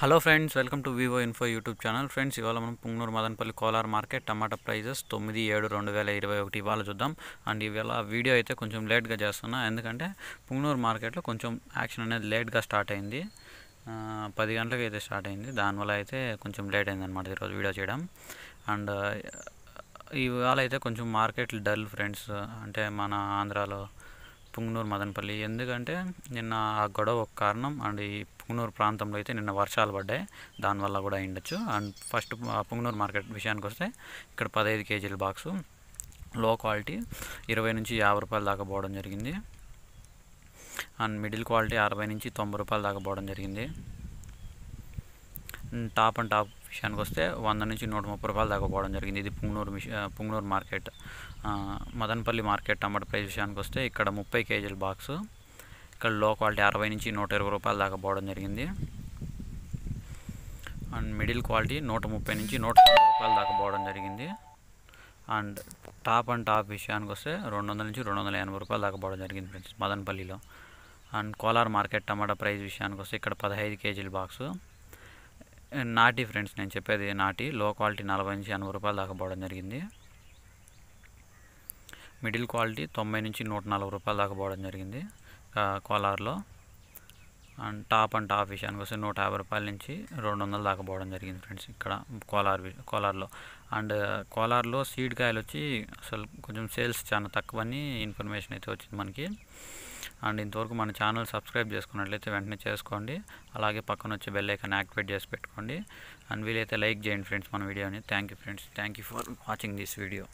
hello friends welcome to Vivo Info YouTube channel friends ఇవాళ మనం Punganur Madanapalle Kolar market టమాటా prices తొమ్మిది ఏడు రెండు వేల ఇరవై ఒకటి ఇవాళ చూద్దాం అండ్ ఇవాళ వీడియో అయితే కొంచెం లేట్గా చేస్తున్నా ఎందుకంటే పుంగనూరు మార్కెట్లో కొంచెం యాక్షన్ అనేది లేట్గా స్టార్ట్ అయింది పది గంటలకు అయితే స్టార్ట్ అయింది దానివల్ల అయితే కొంచెం లేట్ అయింది అనమాట ఈరోజు వీడియో చేయడం అండ్ ఇవాళ అయితే కొంచెం మార్కెట్లు డల్ ఫ్రెండ్స్ అంటే మన ఆంధ్రాలో పుంగనూరు మదనపల్లి ఎందుకంటే నిన్న ఆ గొడవ ఒక కారణం అండ్ ఈ పుంగనూరు ప్రాంతంలో అయితే నిన్న వర్షాలు పడ్డాయి దానివల్ల కూడా అయ్యిండొచ్చు అండ్ ఫస్ట్ పుంగనూరు మార్కెట్ విషయానికి వస్తే ఇక్కడ పదహైదు కేజీల బాక్సు లో క్వాలిటీ ఇరవై నుంచి యాభై రూపాయల దాకా పోవడం జరిగింది అండ్ మిడిల్ క్వాలిటీ అరవై నుంచి తొంభై రూపాయల దాకా పోవడం జరిగింది టాప్ అండ్ టాప్ విషయానికి వస్తే వంద నుంచి నూట ముప్పై రూపాయలు దాకా పోవడం జరిగింది ఇది Punganur mission Punganur market Madanapalle market tomato price విషయానికి వస్తే ఇక్కడ ముప్పై కేజీల బాక్స్ ఇక్కడ లో క్వాలిటీ అరవై నుంచి నూట ఇరవై రూపాయలు దాకా పోవడం జరిగింది అండ్ మిడిల్ క్వాలిటీ నూట ముప్పై నుంచి నూట రూపాయలు దాకా పోవడం జరిగింది అండ్ టాప్ అండ్ టాప్ విషయానికి వస్తే రెండు వందల నుంచి రెండు వందల ఎనభై రూపాయలు దాకా పోవడం జరిగింది ఫ్రెండ్స్ మదనపల్లిలో and Kolar market tomato price విషయానికి వస్తే ఇక్కడ పదహైదు కేజీల బాక్సు నాటి ఫ్రెండ్స్ నేను చెప్పేది నాటి లో క్వాలిటీ నలభై నుంచి ఎనభై రూపాయలు దాకా పోవడం జరిగింది మిడిల్ క్వాలిటీ తొంభై నుంచి నూట నలభై రూపాయలు దాకా పోవడం జరిగింది కోలార్లో అండ్ టాప్ అండ్ టాప్ విషయానికి వస్తే నూట యాభై రూపాయల నుంచి రెండు వందల దాకా పోవడం జరిగింది ఫ్రెండ్స్ ఇక్కడ కోలార్ కోలార్లో అండ్ కోలార్లో సీడ్ కాయలు వచ్చి అసలు కొంచెం సేల్స్ చాలా తక్కువని ఇన్ఫర్మేషన్ అయితే వచ్చింది మనకి అండ్ ఇంతవరకు మన ఛానల్ సబ్స్క్రైబ్ చేసుకున్నట్లయితే వెంటనే చేసుకోండి అలాగే పక్కన వచ్చే బెల్ ఐకన్ యాక్టివేట్ చేసి పెట్టుకోండి అండ్ వీలైతే లైక్ చేయండి ఫ్రెండ్స్ మన వీడియోని thank you friends thank you for watching this video